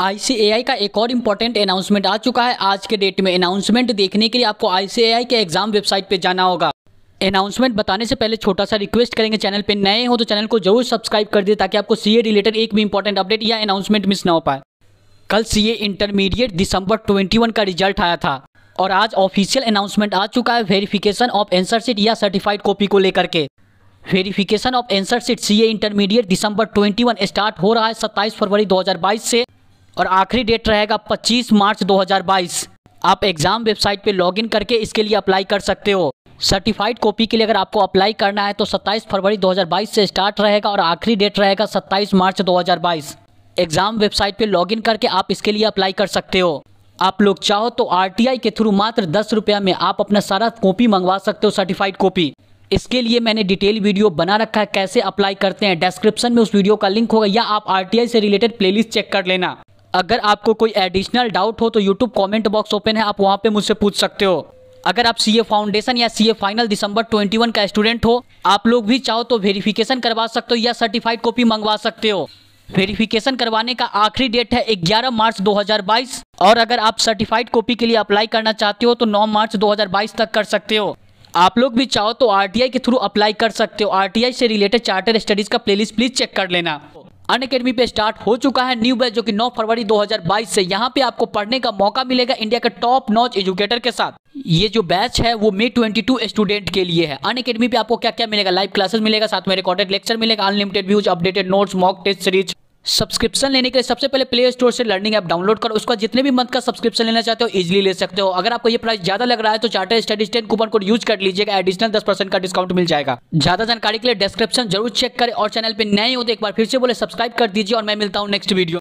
ICAI का एक और इम्पोर्टेंट अनाउंसमेंट आ चुका है आज के डेट में अनाउंसमेंट देखने के लिए आपको आईसीएआई के एग्जाम वेबसाइट पे जाना होगा अनाउंसमेंट बताने से पहले छोटा सा रिक्वेस्ट करेंगे चैनल पे नए हो तो चैनल को जरूर सब्सक्राइब कर दिए ताकि आपको सीए रिलेटेड एक भी इंपॉर्टेंट अपडेट या अनाउंसमेंट मिस ना हो पाए कल सीए इंटरमीडिएट दिसंबर 21 का रिजल्ट आया था और आज ऑफिशियल अनाउंसमेंट आ चुका है वेरिफिकेशन ऑफ एंसर सीट या सर्टिफाइड कॉपी को लेकर के verification of answer sheet C intermediate December twenty start हो रहा है सत्ताईस फरवरी दो से और आखिरी डेट रहेगा 25 मार्च 2022 आप एग्ज़ाम वेबसाइट पे लॉगिन करके इसके लिए अप्लाई कर सकते हो सर्टिफाइड कॉपी के लिए अगर आपको अप्लाई करना है तो 27 फरवरी 2022 से स्टार्ट रहेगा और आखिरी डेट रहेगा 27 मार्च 2022 एग्ज़ाम वेबसाइट पे लॉगिन करके आप इसके लिए अप्लाई कर सकते हो आप लोग चाहो तो आरटीआई के थ्रू मात्र दस रुपया में आप अपना सारा कॉपी मंगवा सकते हो सर्टिफाइड कॉपी इसके लिए मैंने डिटेल वीडियो बना रखा है कैसे अप्लाई करते हैं डिस्क्रिप्शन में उस वीडियो का लिंक होगा या आप आरटीआई से रिलेटेड प्लेलिस्ट चेक कर लेना अगर आपको कोई एडिशनल डाउट हो तो यूट्यूब कॉमेंट बॉक्स ओपन है आप वहाँ पे मुझसे पूछ सकते हो अगर आप सीए फाउंडेशन या सीए फाइनल दिसंबर 21 का स्टूडेंट हो आप लोग भी चाहो तो वेरिफिकेशन करवा सकते हो या सर्टिफाइड कॉपी मंगवा सकते हो वेरिफिकेशन करवाने का आखिरी डेट है 11 मार्च 2022 और अगर आप सर्टिफाइड कॉपी के लिए अप्लाई करना चाहते हो तो 9 मार्च 2022 तक कर सकते हो आप लोग भी चाहो तो आर के थ्रू अप्लाई कर सकते हो आर से रिलेटेड चार्टर स्टडीज का प्लेलिस्ट प्लीज चेक कर लेना अन अकेडमी पे स्टार्ट हो चुका है न्यू बैच जो कि 9 फरवरी 2022 से यहाँ पे आपको पढ़ने का मौका मिलेगा इंडिया के टॉप नॉच एजुकेटर के साथ ये जो बैच है वो मे 22 स्टूडेंट के लिए है अन अकेडमी पे आपको क्या क्या मिलेगा लाइव क्लासेस मिलेगा साथ में रिकॉर्डेड लेक्चर मिलेगा unlimited views updated notes mock test series subscription लेने के लिए सबसे पहले प्ले स्टोर से लर्निंग ऐप डाउनलोड करो उसका जितने भी मंथ का सब्सक्रिप्शन लेना चाहते हो इजीली ले सकते हो अगर आपको ये प्राइस ज्यादा लग रहा है तो charter studies ten coupon code use कर लीजिएगा एडिशनल दस परसेंट का डिस्काउंट मिल जाएगा ज्यादा जानकारी के लिए डिस्क्रिप्शन जरूर चेक करें और चैनल पर नए हो तो एक बार फिर से बोले सब्सक्राइब कर दीजिए और मैं मिलता हूँ नेक्स्ट वीडियो